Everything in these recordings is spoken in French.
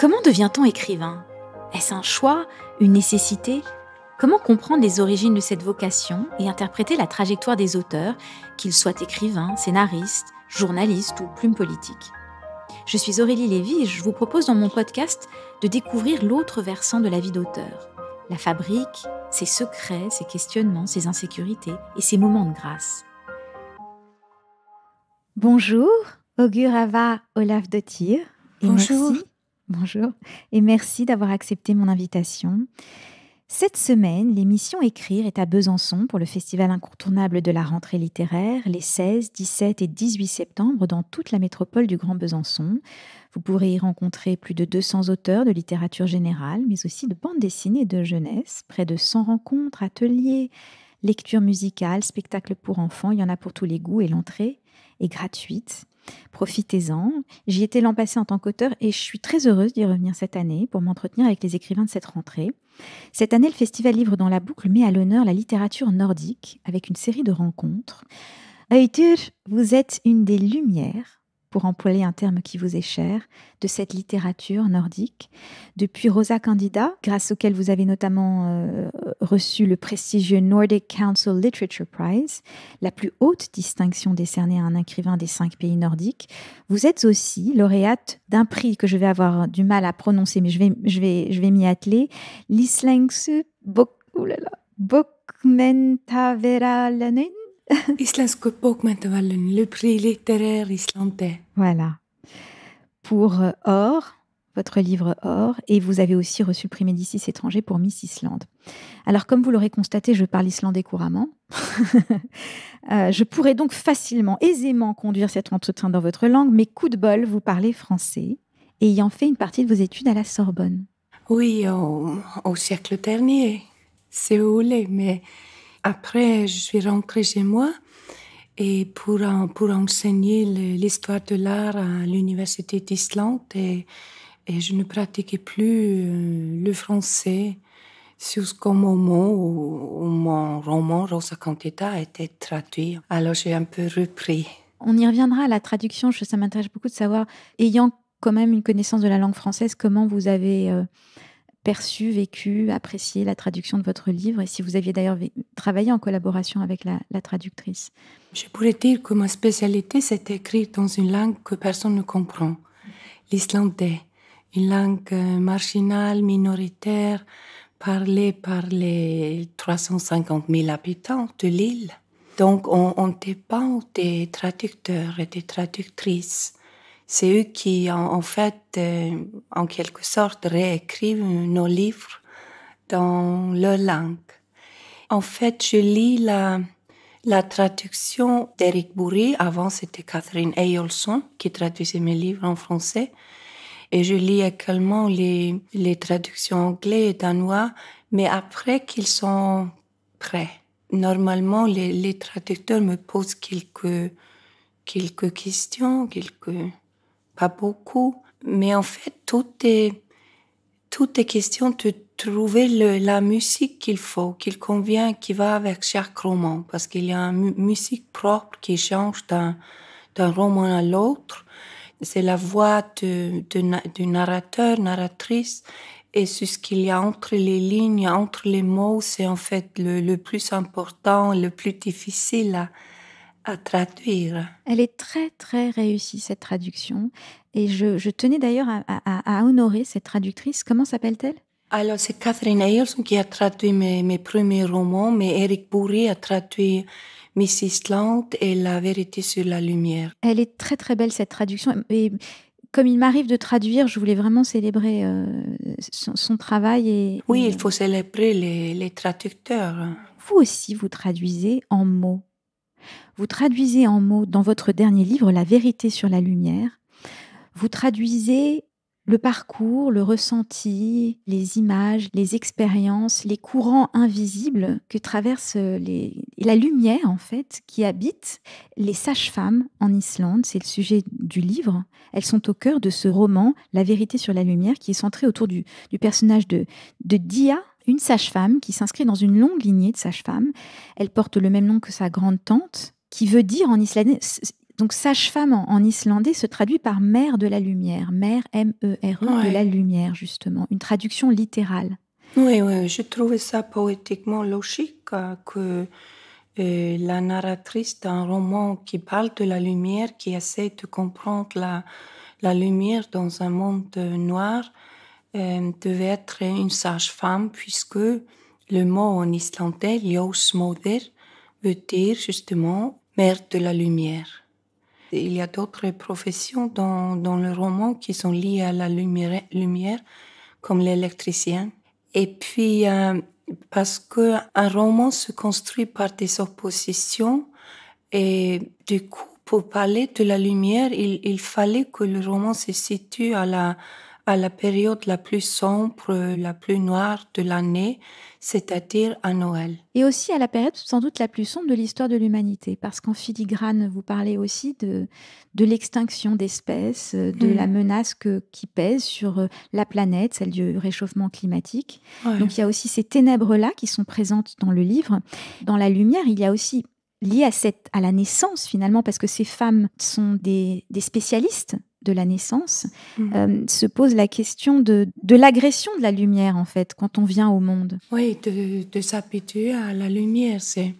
Comment devient-on écrivain Est-ce un choix Une nécessité Comment comprendre les origines de cette vocation et interpréter la trajectoire des auteurs, qu'ils soient écrivains, scénaristes, journalistes ou plumes politiques Je suis Aurélie Lévy et je vous propose dans mon podcast de découvrir l'autre versant de la vie d'auteur. La fabrique, ses secrets, ses questionnements, ses insécurités et ses moments de grâce. Bonjour, Augurava Olaf Dottir. Bonjour. Bonjour et merci d'avoir accepté mon invitation. Cette semaine, l'émission Écrire est à Besançon pour le festival incontournable de la rentrée littéraire les 16, 17 et 18 septembre dans toute la métropole du Grand Besançon. Vous pourrez y rencontrer plus de 200 auteurs de littérature générale, mais aussi de bandes dessinées de jeunesse, près de 100 rencontres, ateliers, lectures musicales, spectacles pour enfants, il y en a pour tous les goûts et l'entrée est gratuite. Profitez-en. J'y étais l'an passé en tant qu'auteur et je suis très heureuse d'y revenir cette année pour m'entretenir avec les écrivains de cette rentrée. Cette année, le Festival Livre dans la boucle met à l'honneur la littérature nordique avec une série de rencontres. Eitur, vous êtes une des lumières pour employer un terme qui vous est cher, de cette littérature nordique. Depuis Rosa Candida, grâce auquel vous avez notamment euh, reçu le prestigieux Nordic Council Literature Prize, la plus haute distinction décernée à un écrivain des cinq pays nordiques, vous êtes aussi lauréate d'un prix que je vais avoir du mal à prononcer, mais je vais, je vais, je vais m'y atteler, l'Islengsu Bokmentaveralanen le prix littéraire islandais. Voilà. Pour euh, Or, votre livre Or, et vous avez aussi reçu le prix Médicis étranger pour Miss Island Alors, comme vous l'aurez constaté, je parle islandais couramment. Euh, je pourrais donc facilement, aisément conduire cet entretien dans votre langue, mais coup de bol, vous parlez français, ayant fait une partie de vos études à la Sorbonne. Oui, au, siècle dernier, c'est vous voulez, mais après, je suis rentrée chez moi et pour, pour enseigner l'histoire de l'art à l'université d'Islande et, je ne pratiquais plus euh, le français jusqu'au moment où, mon roman Rosa Cantata a été traduit. Alors j'ai un peu repris. On y reviendra à la traduction, ça m'intéresse beaucoup de savoir, ayant quand même une connaissance de la langue française, comment vous avez... Euh, perçu, vécu, apprécié la traduction de votre livre et si vous aviez d'ailleurs travaillé en collaboration avec la, traductrice Je pourrais dire que ma spécialité, c'est écrire dans une langue que personne ne comprend, l'islandais, une langue euh, marginale, minoritaire, parlée par les 350 000 habitants de l'île. Donc on, on dépend des traducteurs et des traductrices c'est eux qui, en, fait, euh, en quelque sorte, réécrivent nos livres dans leur langue. En fait, je lis la, la traduction d'Eric Bourri. Avant, c'était Catherine Eyolson qui traduisait mes livres en français. Et je lis également les, les traductions anglais et danois, mais après qu'ils sont prêts. Normalement, les, les traducteurs me posent quelques, quelques questions, quelques pas beaucoup, mais en fait, tout est, tout est question de trouver la musique qu'il faut, qu'il convient, qui va avec chaque roman, parce qu'il y a une musique propre qui change d'un, roman à l'autre. C'est la voix de, du narrateur, narratrice, et ce qu'il y a entre les lignes, entre les mots, c'est en fait le, le, plus important, le plus difficile à, à traduire. Elle est très très réussie cette traduction et je, tenais d'ailleurs à, honorer cette traductrice. Comment s'appelle-t-elle Alors c'est Catherine Ayerson qui a traduit mes, mes, premiers romans, mais Eric Bourri a traduit Miss Island et La vérité sur la lumière. Elle est très très belle cette traduction et comme il m'arrive de traduire, je voulais vraiment célébrer euh, son, travail. Et, oui, il faut célébrer les, les traducteurs. Vous aussi, vous traduisez en mots. Vous traduisez en mots dans votre dernier livre La vérité sur la lumière. Vous traduisez le parcours, le ressenti, les images, les expériences, les courants invisibles que traverse la lumière en fait qui habite les sages-femmes en Islande. C'est le sujet du livre. Elles sont au cœur de ce roman La vérité sur la lumière qui est centré autour du, personnage de, de Dia une sage-femme qui s'inscrit dans une longue lignée de sage femmes Elle porte le même nom que sa grande-tante, qui veut dire en islandais. Donc, sage-femme en, islandais se traduit par mère de la lumière, mère M-E-R-E de la lumière, justement, une traduction littérale. Oui, oui, j'ai trouvé ça poétiquement logique euh, que euh, la narratrice d'un roman qui parle de la lumière, qui essaie de comprendre la lumière dans un monde euh, noir, euh, devait être une sage-femme puisque le mot en islandais, ljósmóðir, veut dire justement mère de la lumière. il y a d'autres professions dans, dans, le roman qui sont liées à la lumière, lumière comme l'électricien. Et puis, euh, parce que un roman se construit par des oppositions, et du coup, pour parler de la lumière, il fallait que le roman se situe à la, à la période la plus sombre, la plus noire de l'année, c'est-à-dire à Noël. Et aussi à la période sans doute la plus sombre de l'histoire de l'humanité, parce qu'en filigrane, vous parlez aussi de, de l'extinction d'espèces, de mm. la menace qui pèse sur euh, la planète, celle du réchauffement climatique. Donc il y a aussi ces ténèbres-là qui sont présentes dans le livre. Dans la lumière, il y a aussi lié à, cette, à la naissance finalement, parce que ces femmes sont des, des spécialistes de la naissance, mm. euh, se pose la question de, de l'agression de la lumière, en fait, quand on vient au monde. Oui, de, s'habituer à la lumière, c'est,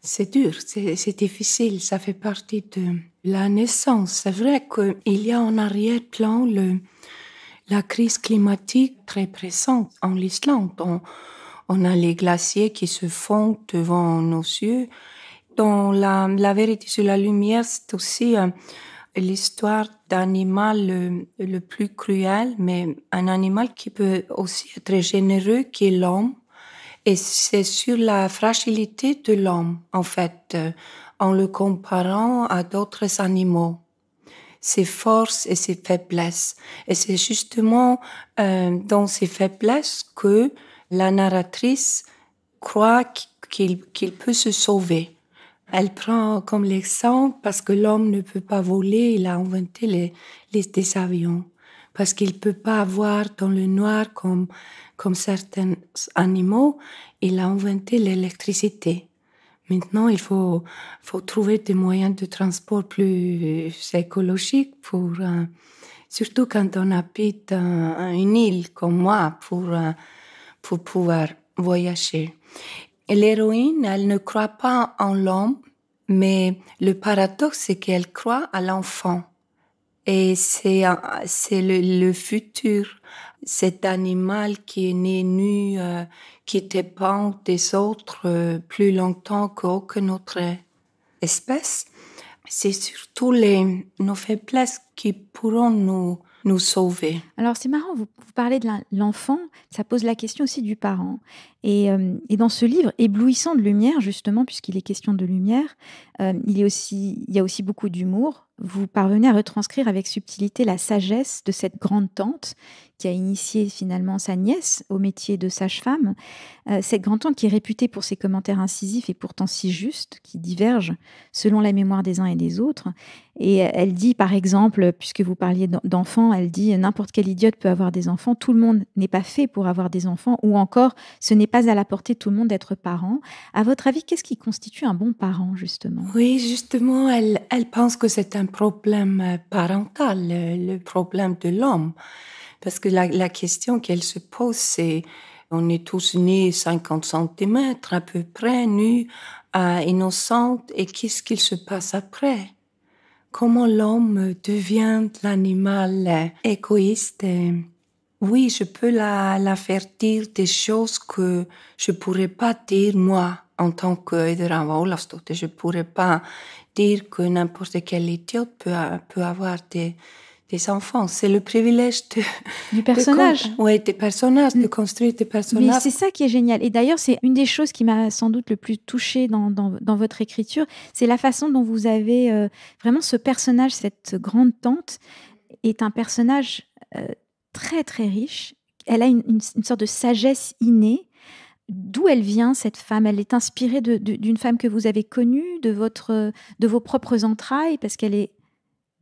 c'est dur, c'est, difficile, ça fait partie de la naissance. C'est vrai qu'il y a en arrière-plan la crise climatique très présente en Islande. On, on, a les glaciers qui se fondent devant nos yeux. Dans la, la vérité sur la lumière, c'est aussi... Euh, l'histoire d'animal le, le, plus cruel, mais un animal qui peut aussi être généreux, qui est l'homme. Et c'est sur la fragilité de l'homme, en fait, euh, en le comparant à d'autres animaux, ses forces et ses faiblesses. Et c'est justement euh, dans ses faiblesses que la narratrice croit qu'il peut se sauver. Elle prend comme l'exemple parce que l'homme ne peut pas voler, il a inventé les, les des avions. Parce qu'il ne peut pas voir dans le noir comme, comme certains animaux, il a inventé l'électricité. Maintenant, il faut, faut trouver des moyens de transport plus euh, écologiques pour, euh, surtout quand on habite une île comme moi, pour, euh, pour pouvoir voyager. L'héroïne, elle ne croit pas en l'homme, mais le paradoxe, c'est qu'elle croit à l'enfant. Et c'est, c'est le, futur, cet animal qui est né nu, euh, qui dépend des autres euh, plus longtemps qu'aucune autre espèce. C'est surtout les, nos faiblesses qui pourront nous nous sauver. Alors c'est marrant, vous, parlez de l'enfant, ça pose la question aussi du parent. Euh, et, dans ce livre éblouissant de lumière, justement, puisqu'il est question de lumière, euh, il y a aussi beaucoup d'humour. Vous parvenez à retranscrire avec subtilité la sagesse de cette grande tante qui a initié finalement sa nièce au métier de sage-femme. Euh, cette grand-tante qui est réputée pour ses commentaires incisifs et pourtant si justes, qui divergent selon la mémoire des uns et des autres. Et euh, elle dit par exemple, puisque vous parliez d'enfants, elle dit n'importe quel idiote peut avoir des enfants, tout le monde n'est pas fait pour avoir des enfants, ou encore ce n'est pas à la portée de tout le monde d'être parent. À votre avis, qu'est-ce qui constitue un bon parent justement Oui, justement, elle, elle pense que c'est un problème euh, parental, le problème de l'homme. Parce que la, question qu'elle se pose, c'est on est tous nés 50 cm à peu près, nus, euh, innocentes, et qu'est-ce qu'il se passe après Comment l'homme devient l'animal égoïste Oui, je peux la, faire dire des choses que je pourrais pas dire moi en tant que Olavsdotter. Je pourrais pas dire que n'importe quel idiot peut avoir des des enfants. C'est le privilège du personnage. De, personnages, de mm. construire des personnages. Mais c'est ça qui est génial. Et d'ailleurs, c'est une des choses qui m'a sans doute le plus touchée dans, votre écriture. C'est la façon dont vous avez euh, vraiment ce personnage, cette grande tante, est un personnage euh, très, très riche. Elle a une, sorte de sagesse innée. D'où elle vient cette femme Elle est inspirée d'une femme que vous avez connue, de votre, de vos propres entrailles, parce qu'elle est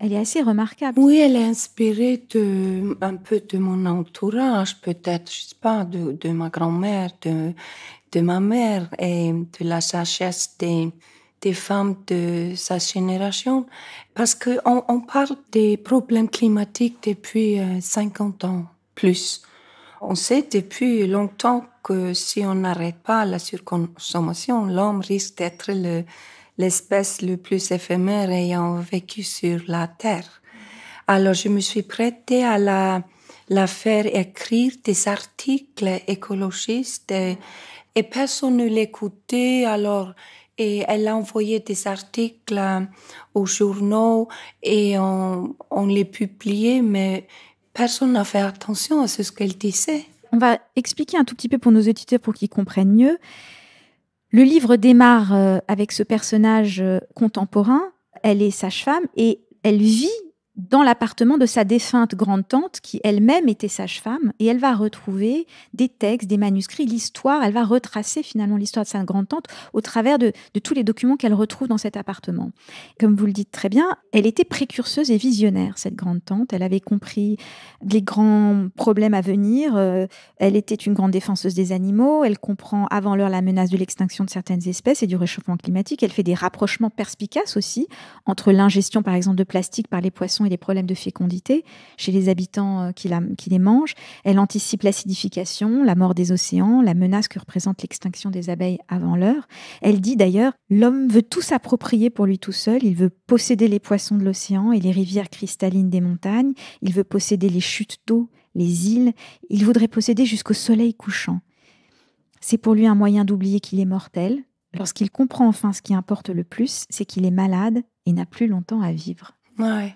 elle est assez remarquable. Oui, elle est inspirée de, un peu de mon entourage, peut-être, je sais pas, de, ma grand-mère, de, de ma mère et de la sagesse des, femmes de sa génération, parce qu'on on parle des problèmes climatiques depuis 50 euh, ans plus. On sait depuis longtemps que si on n'arrête pas la surconsommation, l'homme risque d'être le l'espèce le plus éphémère ayant vécu sur la Terre. Alors je me suis prêtée à la, la faire écrire des articles écologistes et, personne ne l'écoutait. Alors et elle a envoyé des articles euh, aux journaux et on, les publiait, mais personne n'a fait attention à ce qu'elle disait. On va expliquer un tout petit peu pour nos auditeurs pour qu'ils comprennent mieux. Le livre démarre euh, avec ce personnage euh, contemporain. Elle est sage-femme et elle vit dans l'appartement de sa défunte grande-tante, qui elle-même était sage-femme, et elle va retrouver des textes, des manuscrits, l'histoire, elle va retracer finalement l'histoire de sa grande-tante au travers de, tous les documents qu'elle retrouve dans cet appartement. Comme vous le dites très bien, elle était précurseuse et visionnaire, cette grande-tante, elle avait compris les grands problèmes à venir, euh, elle était une grande défenseuse des animaux, elle comprend avant l'heure la menace de l'extinction de certaines espèces et du réchauffement climatique, elle fait des rapprochements perspicaces aussi entre l'ingestion par exemple de plastique par les poissons et les problèmes de fécondité chez les habitants euh, qui, qui les mangent. Elle anticipe l'acidification, la mort des océans, la menace que représente l'extinction des abeilles avant l'heure. Elle dit d'ailleurs, l'homme veut tout s'approprier pour lui tout seul, il veut posséder les poissons de l'océan et les rivières cristallines des montagnes, il veut posséder les chutes d'eau, les îles, il voudrait posséder jusqu'au soleil couchant. C'est pour lui un moyen d'oublier qu'il est mortel. Lorsqu'il comprend enfin ce qui importe le plus, c'est qu'il est malade et n'a plus longtemps à vivre. Ouais.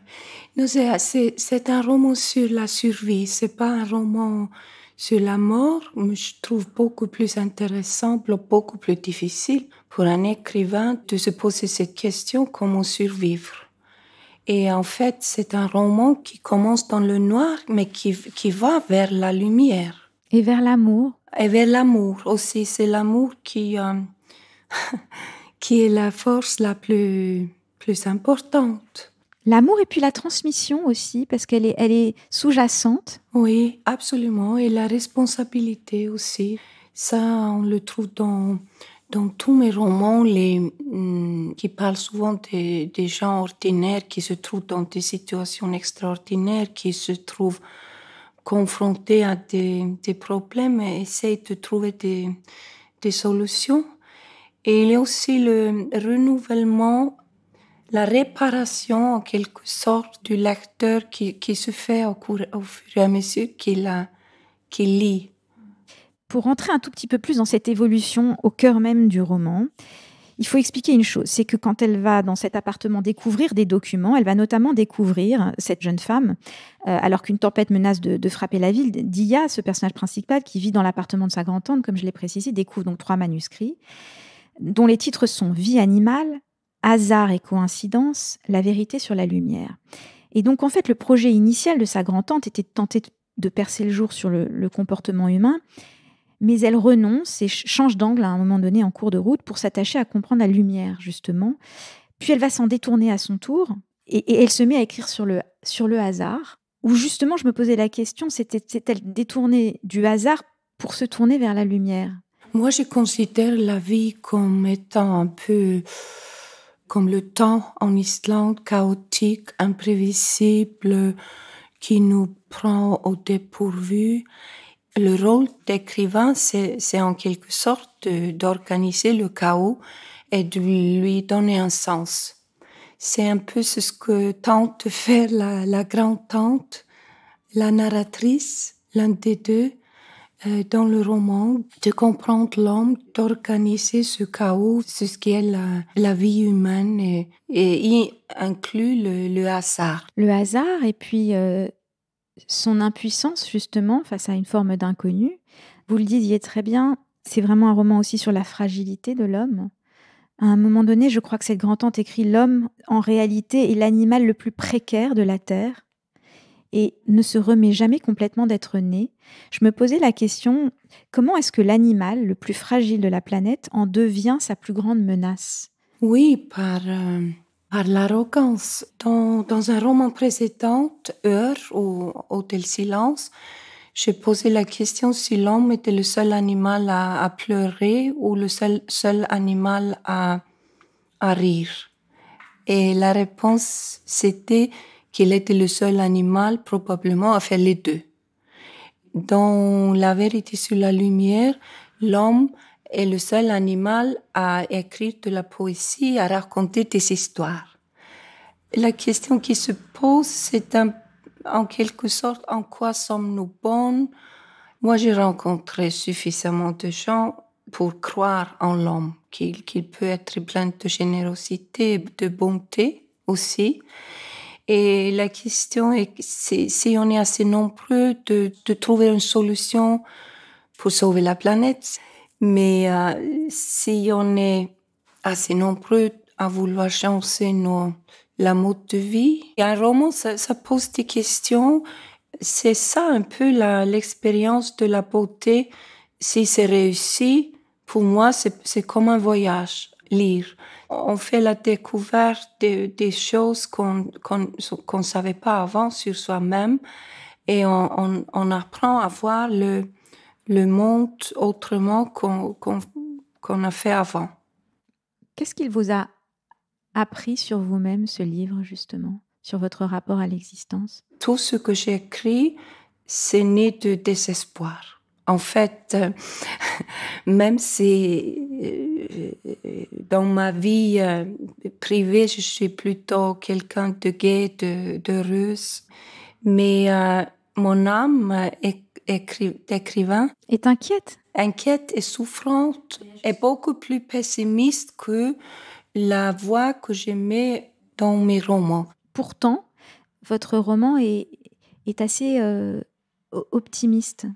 C'est un roman sur la survie, c'est pas un roman sur la mort, mais je trouve beaucoup plus intéressant, beaucoup plus difficile pour un écrivain de se poser cette question comment survivre. Et en fait, c'est un roman qui commence dans le noir, mais qui, qui va vers la lumière. Et vers l'amour. Et vers l'amour aussi. C'est l'amour qui, euh, qui est la force la plus, plus importante. L'amour et puis la transmission aussi, parce qu'elle est, elle est sous-jacente. Oui, absolument. Et la responsabilité aussi. Ça, on le trouve dans, dans tous mes romans les, mm, qui parlent souvent des, gens ordinaires qui se trouvent dans des situations extraordinaires, qui se trouvent confrontés à des, problèmes et essayent de trouver des, des solutions. Et il y a aussi le renouvellement la réparation en quelque sorte du lecteur qui, se fait au, cours, fur et à mesure qu'il lit. Pour rentrer un tout petit peu plus dans cette évolution au cœur même du roman, il faut expliquer une chose, c'est que quand elle va dans cet appartement découvrir des documents, elle va notamment découvrir cette jeune femme, euh, alors qu'une tempête menace de, de, frapper la ville, Dia, ce personnage principal qui vit dans l'appartement de sa grand-tante, comme je l'ai précisé, découvre donc trois manuscrits dont les titres sont Vie animale, hasard et coïncidence, la vérité sur la lumière. Et donc, en fait, le projet initial de sa grand-tante était de tenter de percer le jour sur le, comportement humain, mais elle renonce et change d'angle à un moment donné en cours de route pour s'attacher à comprendre la lumière, justement. Puis elle va s'en détourner à son tour et, elle se met à écrire sur le, sur le hasard, où justement, je me posais la question, cétait elle détournée du hasard pour se tourner vers la lumière Moi, je considère la vie comme étant un peu comme le temps en Islande chaotique, imprévisible, qui nous prend au dépourvu. Le rôle d'écrivain, c'est en quelque sorte d'organiser le chaos et de lui donner un sens. C'est un peu ce que tente de faire la, la grande tante, la narratrice, l'un des deux, euh, dans le roman, de comprendre l'homme, d'organiser ce chaos, ce qui est la, vie humaine, et, il y inclut le, hasard. Le hasard, et puis euh, son impuissance, justement, face à une forme d'inconnu. Vous le disiez très bien, c'est vraiment un roman aussi sur la fragilité de l'homme. À un moment donné, je crois que cette grand-tante écrit L'homme, en réalité, est l'animal le plus précaire de la Terre et ne se remet jamais complètement d'être né, je me posais la question comment est-ce que l'animal le plus fragile de la planète en devient sa plus grande menace Oui, par, euh, par l'arrogance. Dans, dans, un roman précédent, Heure ou Hôtel Silence, j'ai posé la question si l'homme était le seul animal à, à pleurer ou le seul, seul animal à, à rire. Et la réponse, c'était qu'il était le seul animal probablement à faire les deux. Dans La vérité sur la lumière, l'homme est le seul animal à écrire de la poésie, à raconter des histoires. La question qui se pose, c'est en quelque sorte en quoi sommes-nous bons Moi, j'ai rencontré suffisamment de gens pour croire en l'homme, qu'il peut être plein de générosité, de bonté aussi. Et la question est si, on est assez nombreux de, de, trouver une solution pour sauver la planète, mais euh, si on est assez nombreux à vouloir changer nos, la mode de vie. un roman, ça pose des questions. C'est ça un peu l'expérience de la beauté. Si c'est réussi, pour moi, c'est comme un voyage, lire on fait la découverte des choses qu'on ne savait pas avant sur soi-même et on, apprend à voir le, monde autrement qu'on a fait avant. Qu'est-ce qu'il vous a appris sur vous-même, ce livre, justement, sur votre rapport à l'existence Tout ce que j'ai écrit, c'est né de désespoir en fait, euh, même si euh, dans ma vie euh, privée, je suis plutôt quelqu'un de gay, de, mais mon âme d'écrivain est inquiète. Inquiète et souffrante est beaucoup plus pessimiste que la voix que j'aimais dans mes romans. Pourtant, votre roman est assez optimiste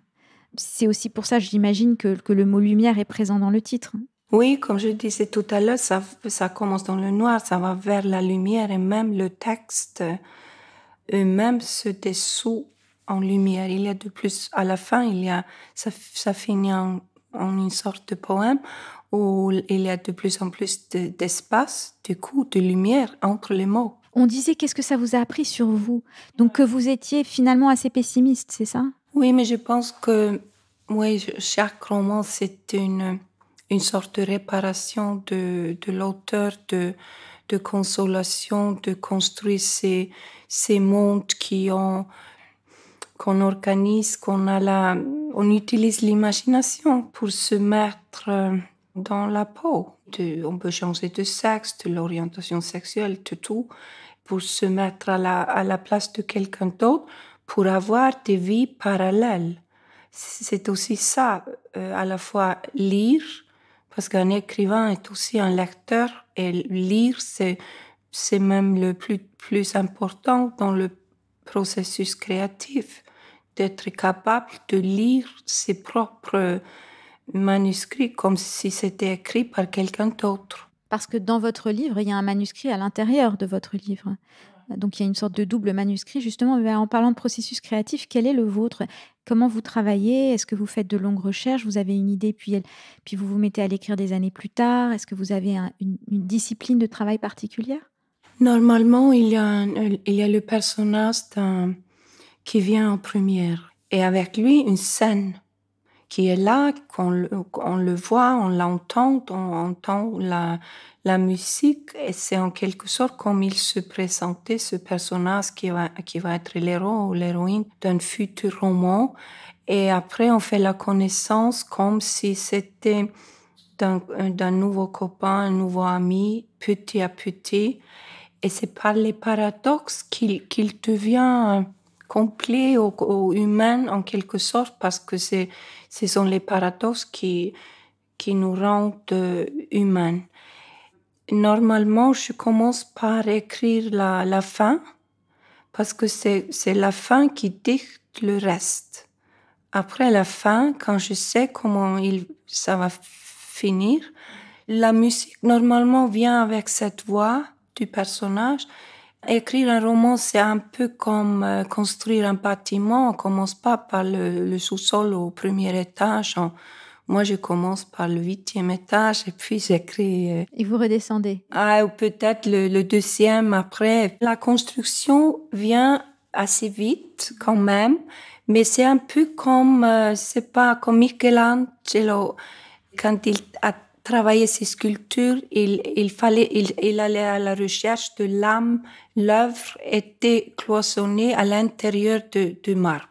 c'est aussi pour ça, j'imagine, que, que le mot lumière est présent dans le titre. Oui, comme je disais tout à l'heure, ça, commence dans le noir, ça va vers la lumière et même le texte eux-mêmes se dessous en lumière. Il y a de plus, à la fin, il y a, ça, finit en, une sorte de poème où il y a de plus en plus d'espace, de, du coup, de lumière entre les mots. On disait qu'est-ce que ça vous a appris sur vous Donc que vous étiez finalement assez pessimiste, c'est ça oui, mais je pense que chaque roman, c'est une, une sorte de réparation de, de l'auteur, de, de consolation, de construire ces, ces mondes qui ont qu'on organise, qu'on on utilise l'imagination pour se mettre euh, dans la peau. on peut changer de sexe, de l'orientation sexuelle, de tout, pour se mettre à à la place de quelqu'un d'autre pour avoir des vies parallèles. C'est aussi ça, euh, à la fois lire, parce qu'un écrivain est aussi un lecteur, et lire, c'est, c'est même le plus, plus important dans le processus créatif, d'être capable de lire ses propres manuscrits comme si c'était écrit par quelqu'un d'autre. Parce que dans votre livre, il y a un manuscrit à l'intérieur de votre livre. Donc il y a une sorte de double manuscrit. Justement, ben, en parlant de processus créatif, quel est le vôtre Comment vous travaillez Est-ce que vous faites de longues recherches Vous avez une idée, puis, puis vous vous mettez à l'écrire des années plus tard Est-ce que vous avez une, discipline de travail particulière Normalement, il y, a euh, il y a le personnage qui vient en première et avec lui une scène qui est là, qu'on le, on le voit, on l'entend, on entend la, musique, et c'est en quelque sorte comme il se présentait, ce personnage qui va, qui va être l'héros ou l'héroïne d'un futur roman. Et après, on fait la connaissance comme si c'était d'un nouveau copain, un nouveau ami, petit à petit. Et c'est par les paradoxes qu'il devient complet ou, humaine humain en quelque sorte, parce que ce sont les paradoxes qui, nous rendent euh, humains. Normalement, je commence par écrire la, fin, parce que c'est la fin qui dicte le reste. Après la fin, quand je sais comment ça va finir, la musique normalement vient avec cette voix du personnage Écrire un roman, c'est un peu comme euh, construire un bâtiment. On commence pas par le, sous-sol au premier étage. moi, je commence par le huitième étage et puis j'écris. Euh, et vous redescendez Ah, ou peut-être le, deuxième après. La construction vient assez vite quand même, mais c'est un peu comme, euh, c'est pas comme Michelangelo quand il a travailler ses sculptures, il, fallait, il, allait à la recherche de l'âme. L'œuvre était cloisonnée à l'intérieur du marbre.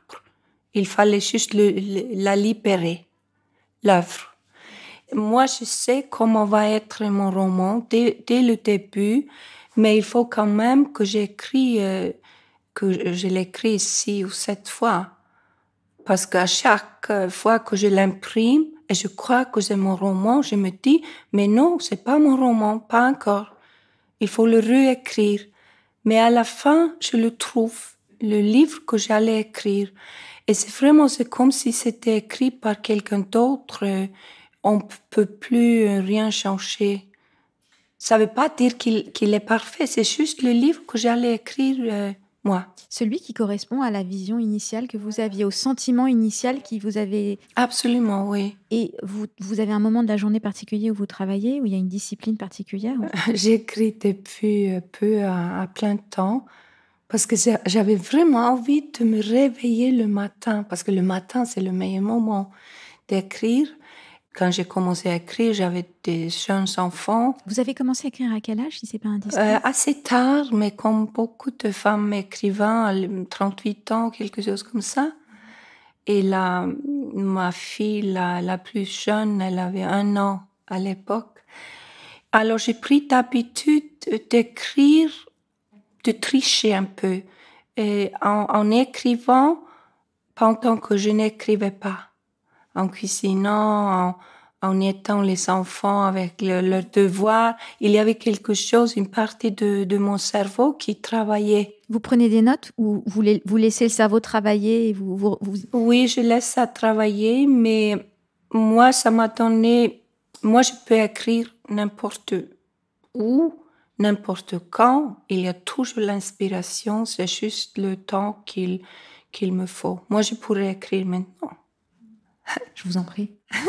Il fallait juste la libérer, l'œuvre. Moi, je sais comment va être mon roman dès, le début, mais il faut quand même que j'écris, euh, que je l'écris six ou sept fois. Parce qu'à chaque euh, fois que je l'imprime, et je crois que c'est mon roman, je me dis, mais non, c'est pas mon roman, pas encore. Il faut le réécrire. Mais à la fin, je le trouve, le livre que j'allais écrire. Et c'est vraiment, comme si c'était écrit par quelqu'un d'autre. Euh, on ne peut plus euh, rien changer. Ça ne veut pas dire qu'il est parfait, c'est juste le livre que j'allais écrire euh, moi. Celui qui correspond à la vision initiale que vous aviez, au sentiment initial qui vous avez... Absolument, oui. Et vous, avez un moment de la journée particulier où vous travaillez, où il y a une discipline particulière J'écris depuis euh, peu à, à, plein temps, parce que j'avais vraiment envie de me réveiller le matin, parce que le matin, c'est le meilleur moment d'écrire. Quand j'ai commencé à écrire, j'avais des jeunes enfants. Vous avez commencé à écrire à quel âge, si c'est pas indiscret euh, Assez tard, mais comme beaucoup de femmes écrivains, à 38 ans, quelque chose comme ça. Et là, ma fille, la, la plus jeune, elle avait un an à l'époque. Alors j'ai pris l'habitude d'écrire, de tricher un peu, et en, en écrivant pendant que je n'écrivais pas en cuisinant, en, en étant les enfants avec le, leurs devoirs. Il y avait quelque chose, une partie de, mon cerveau qui travaillait. Vous prenez des notes ou vous, laissez le cerveau travailler Oui, je laisse ça travailler, mais moi, ça m'a donné... Moi, je peux écrire n'importe où, n'importe quand. Il y a toujours l'inspiration, c'est juste le temps qu'il me faut. Moi, je pourrais écrire maintenant. Je vous en prie.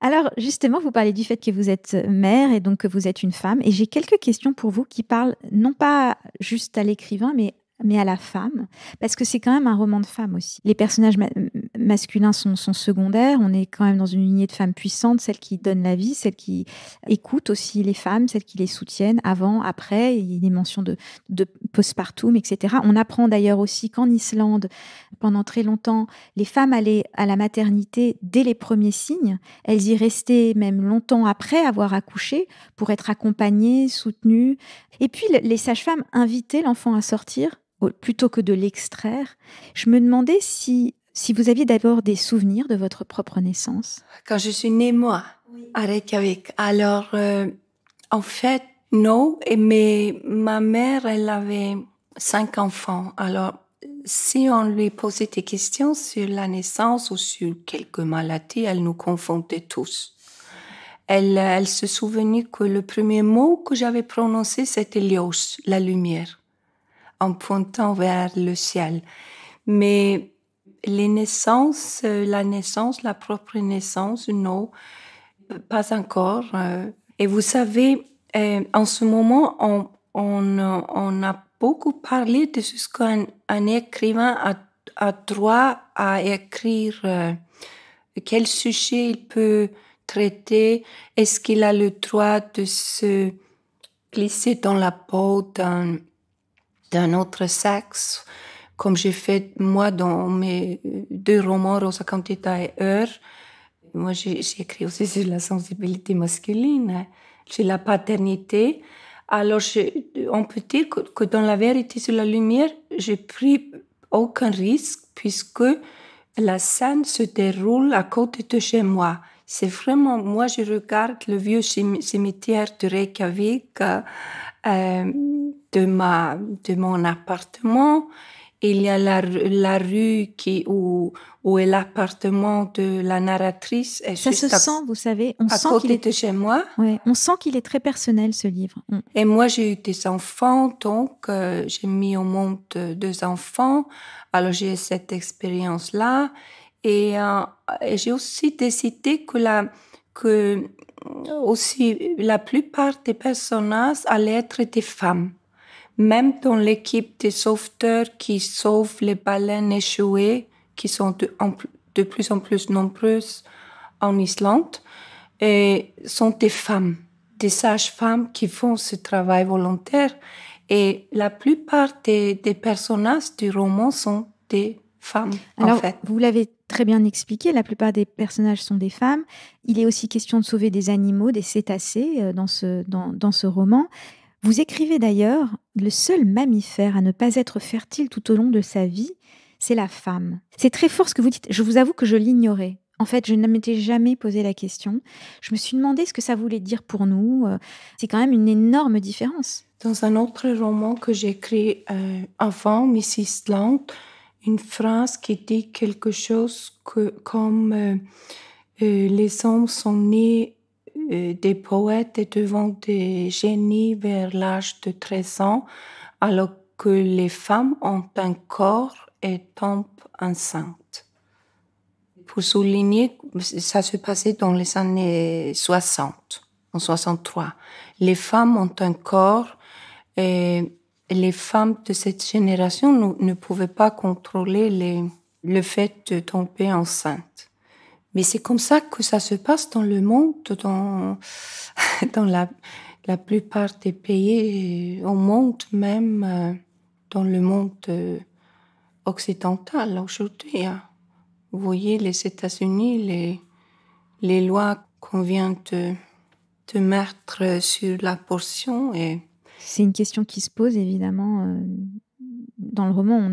Alors justement, vous parlez du fait que vous êtes mère et donc que vous êtes une femme. Et j'ai quelques questions pour vous qui parlent non pas juste à l'écrivain, mais mais à la femme, parce que c'est quand même un roman de femme aussi. Les personnages masculins sont, secondaires, on est quand même dans une lignée de femmes puissantes, celles qui donnent la vie, celles qui écoutent aussi les femmes, celles qui les soutiennent avant, après, il y a des mentions de, de postpartum, etc. On apprend d'ailleurs aussi qu'en Islande, pendant très longtemps, les femmes allaient à la maternité dès les premiers signes, elles y restaient même longtemps après avoir accouché pour être accompagnées, soutenues. Et puis les sages-femmes invitaient l'enfant à sortir plutôt que de l'extraire. Je me demandais si, si vous aviez d'abord des souvenirs de votre propre naissance. Quand je suis née, moi, à Reykjavik, alors, euh, en fait, non, mais ma mère, elle avait cinq enfants. Alors, si on lui posait des questions sur la naissance ou sur quelques maladies, elle nous confondait tous. Elle, elle se souvenait que le premier mot que j'avais prononcé, c'était Lios, la lumière en pointant vers le ciel. Mais les naissances, euh, la naissance, la propre naissance, non, pas encore. Euh. Et vous savez, euh, en ce moment, on, a beaucoup parlé de ce qu'un écrivain a, droit à écrire, quel sujet il peut traiter, est-ce qu'il a le droit de se glisser dans la peau d'un d'un autre sexe, comme j'ai fait moi dans mes deux romans Rosa Cantita et Heure ». Moi, j'ai écrit aussi sur la sensibilité masculine, sur la paternité. Alors, on peut dire que, que, dans la vérité sur la lumière, j'ai pris aucun risque puisque la scène se déroule à côté de chez moi. C'est vraiment, moi je regarde le vieux cimetière de Reykjavik euh, euh, de, ma, de mon appartement. Il y a la, rue qui, où, où est l'appartement de la narratrice. Ça se sent, vous savez. On à sent qu'il était de chez moi. Oui, on sent qu'il est très personnel, ce livre. Et moi, j'ai eu des enfants, donc euh, j'ai mis au monde deux enfants. Alors, j'ai cette expérience-là. Euh, et, j'ai aussi décidé que la, que euh, aussi la plupart des personnages allaient être des femmes. Même dans l'équipe des sauveteurs qui sauvent les baleines échouées, qui sont de, de plus en plus nombreuses en Islande, et sont des femmes, des sages-femmes qui font ce travail volontaire. Et la plupart des, personnages du roman sont des femmes. en fait. vous l'avez très bien expliqué. La plupart des personnages sont des femmes. Il est aussi question de sauver des animaux, des cétacés euh, dans, ce, dans, ce roman. Vous écrivez d'ailleurs, le seul mammifère à ne pas être fertile tout au long de sa vie, c'est la femme. C'est très fort ce que vous dites. Je vous avoue que je l'ignorais. En fait, je ne m'étais jamais posé la question. Je me suis demandé ce que ça voulait dire pour nous. Euh. C'est quand même une énorme différence. Dans un autre roman que j'ai écrit euh, avant, Mrs. Land, une phrase qui dit quelque chose comme euh, euh, les hommes sont nés euh, des poètes et devant des génies vers l'âge de 13 ans, alors que les femmes ont un corps et tombent enceintes. Pour souligner, ça se passait dans les années 60, en 63. Les femmes ont un corps et les femmes de cette génération ne, pouvaient pas contrôler le fait de tomber enceinte. Mais c'est comme ça que ça se passe dans le monde, dans, dans la, la plupart des pays euh, au monde, même euh, dans le monde euh, occidental aujourd'hui. Hein. Vous voyez les États-Unis, les, les lois qu'on vient de, de mettre sur la portion et c'est une question qui se pose évidemment. Euh, dans le roman,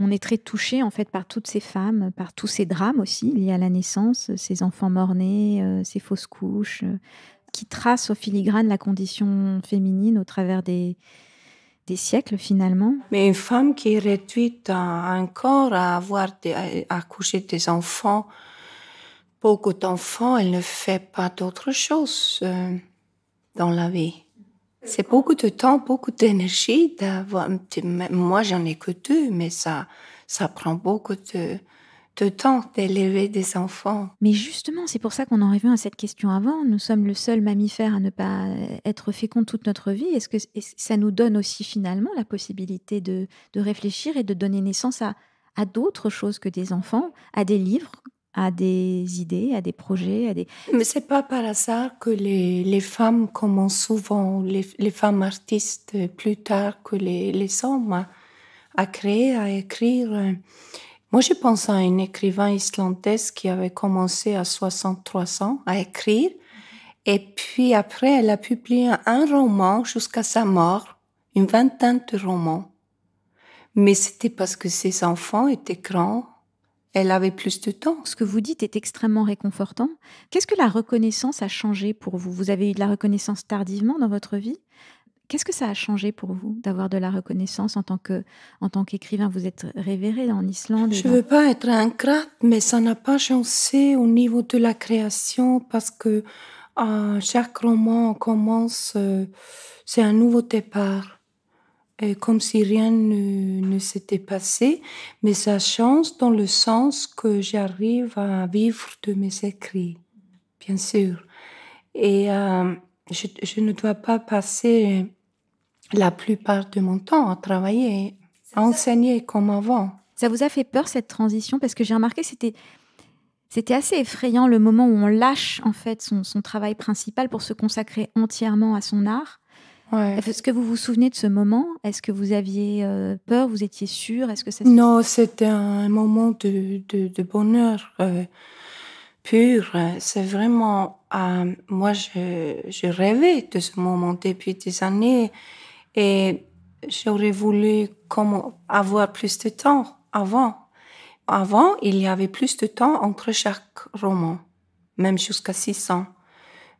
on, est très touché en fait par toutes ces femmes, par tous ces drames aussi liés à la naissance, ces enfants mort nés euh, ces fausses couches, euh, qui tracent au filigrane la condition féminine au travers des, siècles finalement. Mais une femme qui est réduite à, encore à avoir à accoucher des enfants, beaucoup d'enfants, elle ne fait pas d'autre chose dans la vie. C'est beaucoup de temps, beaucoup d'énergie d'avoir. Moi, j'en ai que deux, mais ça, ça prend beaucoup de, temps d'élever des enfants. Mais justement, c'est pour ça qu'on en revient à cette question avant. Nous sommes le seul mammifère à ne pas être fécond toute notre vie. Est-ce que ça nous donne aussi finalement la possibilité de, réfléchir et de donner naissance à d'autres choses que des enfants, à des livres à des idées, à des projets, à des... Mais c'est pas par hasard que les, les femmes commencent souvent, les, femmes artistes plus tard que les, les hommes, à, à, créer, à écrire. Moi, je pense à une écrivain islandaise qui avait commencé à 63 ans à écrire. Et puis après, elle a publié un roman jusqu'à sa mort, une vingtaine de romans. Mais c'était parce que ses enfants étaient grands elle avait plus de temps. Ce que vous dites est extrêmement réconfortant. Qu'est-ce que la reconnaissance a changé pour vous Vous avez eu de la reconnaissance tardivement dans votre vie. Qu'est-ce que ça a changé pour vous d'avoir de la reconnaissance en tant que en tant qu'écrivain Vous êtes révéré en Islande. Je ne veux pas être un incrate, mais ça n'a pas changé au niveau de la création parce que euh, chaque roman commence, euh, c'est un nouveau départ. Euh, comme si rien ne, s'était passé, mais ça change dans le sens que j'arrive à vivre de mes écrits, bien sûr. Et euh, je, ne dois pas passer euh, la plupart de mon temps à travailler, à enseigner comme avant. Ça vous a fait peur cette transition parce que j'ai remarqué que c'était assez effrayant le moment où on lâche en fait son travail principal pour se consacrer entièrement à son art. Est-ce que vous vous souvenez de ce moment Est-ce que vous aviez euh, peur Vous étiez sûre Est-ce que ça Non, c'était un moment de, bonheur euh, pur. C'est vraiment. Euh, moi, je, je, rêvais de ce moment depuis des années et j'aurais voulu avoir plus de temps avant. Avant, il y avait plus de temps entre chaque roman, même jusqu'à 600.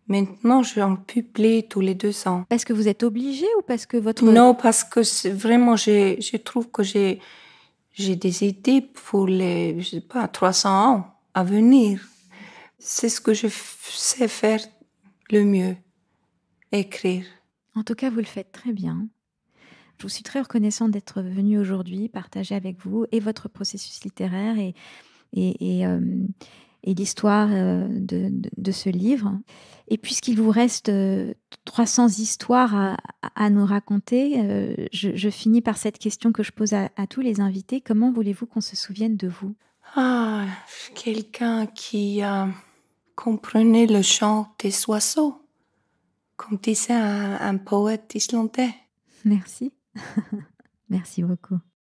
Maintenant, je en publie tous les deux ans. Parce que vous êtes obligé ou parce que votre... Non, parce que vraiment, je, trouve que j'ai, j'ai des idées pour les, pas, 300 ans à venir. C'est ce que je sais faire le mieux, écrire. En tout cas, vous le faites très bien. Je vous suis très reconnaissante d'être venue aujourd'hui partager avec vous et votre processus littéraire et, et, euh, et l'histoire euh, de, ce livre. Et puisqu'il vous reste 300 euh, histoires à, nous raconter, euh, je, finis par cette question que je pose à, tous les invités. Comment voulez-vous qu'on se souvienne de vous Ah, quelqu'un qui comprenait le chant des oiseaux, comme disait un, un poète islandais. Merci. Merci beaucoup.